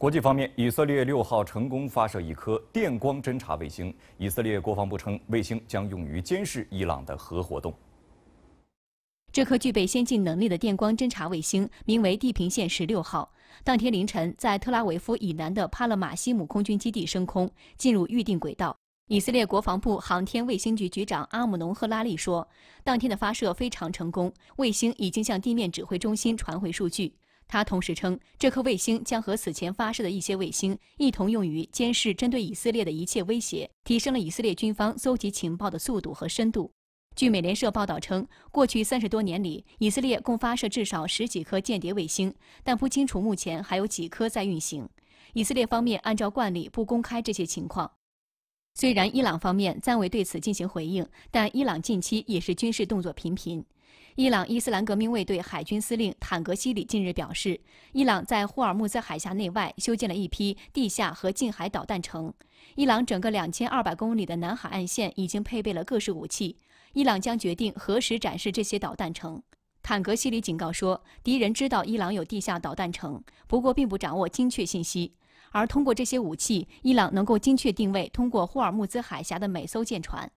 国际方面，以色列六号成功发射一颗电光侦察卫星。以色列国防部称，卫星将用于监视伊朗的核活动。这颗具备先进能力的电光侦察卫星名为“地平线十六号”，当天凌晨在特拉维夫以南的帕勒马西姆空军基地升空，进入预定轨道。以色列国防部航天卫星局局长阿姆农·赫拉利说：“当天的发射非常成功，卫星已经向地面指挥中心传回数据。”他同时称，这颗卫星将和此前发射的一些卫星一同用于监视针对以色列的一切威胁，提升了以色列军方搜集情报的速度和深度。据美联社报道，称过去三十多年里，以色列共发射至少十几颗间谍卫星，但不清楚目前还有几颗在运行。以色列方面按照惯例不公开这些情况。虽然伊朗方面暂未对此进行回应，但伊朗近期也是军事动作频频。伊朗伊斯兰革命卫队海军司令坦格西里近日表示，伊朗在霍尔木兹海峡内外修建了一批地下和近海导弹城。伊朗整个两千二百公里的南海岸线已经配备了各式武器。伊朗将决定何时展示这些导弹城。坦格西里警告说，敌人知道伊朗有地下导弹城，不过并不掌握精确信息。而通过这些武器，伊朗能够精确定位通过霍尔木兹海峡的每艘舰船。